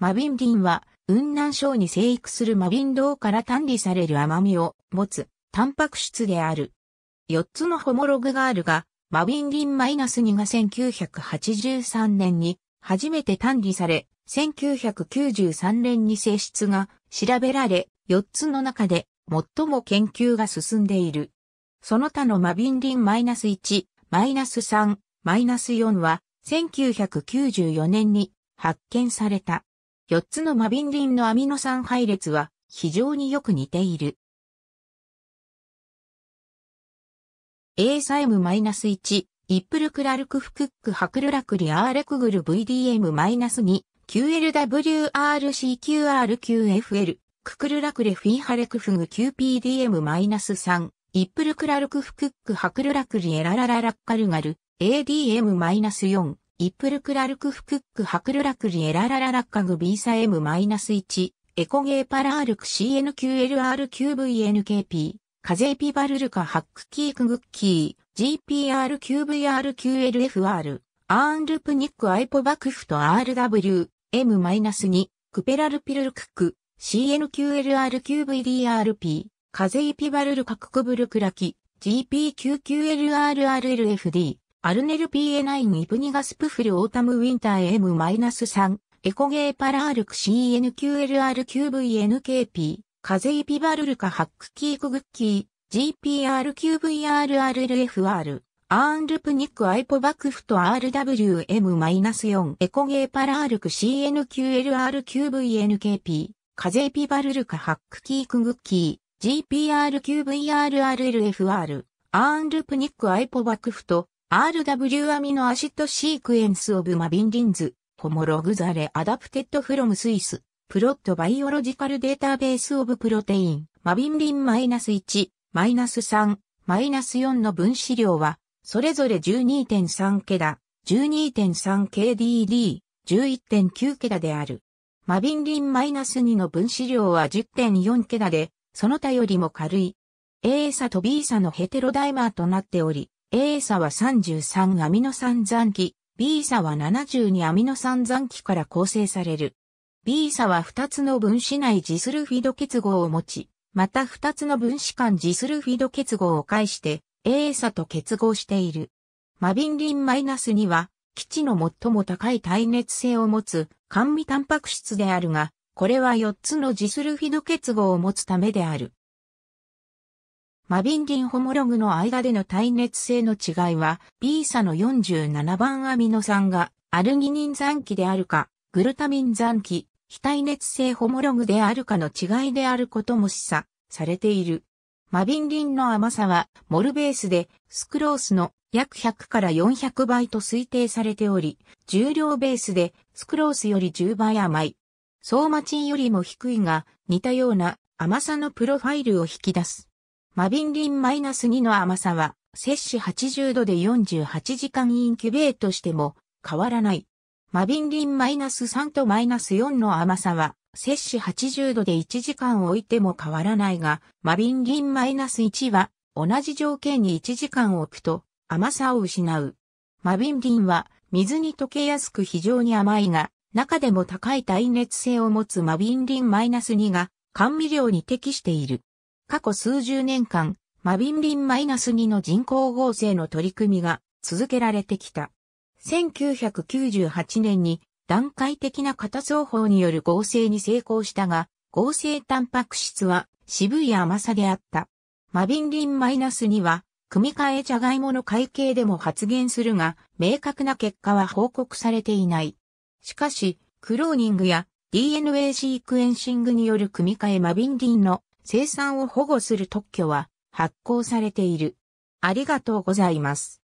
マビンリンは、雲南省に生育するマビン道から単理される甘みを持つ、タンパク質である。4つのホモログがあるが、マビンリン -2 が1983年に初めて単理され、1993年に性質が調べられ、4つの中で最も研究が進んでいる。その他のマビンリン -1、-3、-4 は1994年に発見された。4つのマビンリンのアミノ酸配列は非常によく似ている。A サイム -1、イップルクラルクフクックハクルラクリアーレクグル VDM-2、QLWRCQRQFL、ククルラクレフィンハレクフグ QPDM-3、イップルクラルクフクックハクルラクリエララララッカルガル、ADM-4、イップルクラルクフクックハクルラクリエララララッカグビーサ M-1 エコゲーパラールク c n q l r q v n k p ゼイピバルルカハックキークグッキー g p r q v r q l f r アーンルプニックアイポバクフと RW M-2 クペラルピルルクック c n q l r q v d r p ゼイピバルルカククブルクラキ g p q q l r r l f d アルネル PA9 イプニガスプフルオータムウィンター M-3 エコゲーパラールク CNQLR9VNKP 風イピバルルカハックキークグッキー GPR9VRRLFR アーンルプニックアイポバクフト RWM-4 エコゲーパラールク CNQLR9VNKP 風イピバルルカハックキークグッキー GPR9VRRLFR アーンルプニックアイポバクフト RW アミノアシッドシークエンスオブマビンリンズ、ホモログザレアダプテッドフロムスイス、プロットバイオロジカルデータベースオブプロテイン、マビンリンマイナス1、マイナス3、マイナス4の分子量は、それぞれ12.3桁、12.3KDD、11.9桁である。マビンリンマイナス2の分子量は10.4桁で、その他よりも軽い。A 差と B 差のヘテロダイマーとなっており、A 差は33アミノ酸残基、B 差は72アミノ酸残基から構成される。B 差は2つの分子内ジスルフィド結合を持ち、また2つの分子間ジスルフィド結合を介して A 差と結合している。マビンリンマイナス -2 は、基地の最も高い耐熱性を持つ甘味タンパク質であるが、これは4つのジスルフィド結合を持つためである。マビンリンホモログの間での耐熱性の違いは、B 差の47番アミノ酸がアルギニン残機であるか、グルタミン残機、非耐熱性ホモログであるかの違いであることも示唆されている。マビンリンの甘さは、モルベースで、スクロースの約100から400倍と推定されており、重量ベースで、スクロースより10倍甘い。ソーマチンよりも低いが、似たような甘さのプロファイルを引き出す。マビンリンマイナス -2 の甘さは、摂氏80度で48時間インキュベートしても変わらない。マビンリンマイナス -3 とマイナス -4 の甘さは、摂氏80度で1時間置いても変わらないが、マビンリンマイナス -1 は、同じ条件に1時間置くと、甘さを失う。マビンリンは、水に溶けやすく非常に甘いが、中でも高い耐熱性を持つマビンリンマイナス -2 が、甘味料に適している。過去数十年間、マビンリン -2 の人工合成の取り組みが続けられてきた。1998年に段階的な型奏法による合成に成功したが、合成タンパク質は渋い甘さであった。マビンリン -2 は、組み換えジャガイモの会計でも発現するが、明確な結果は報告されていない。しかし、クローニングや DNA シークエンシングによる組み換えマビンリンの生産を保護する特許は発行されている。ありがとうございます。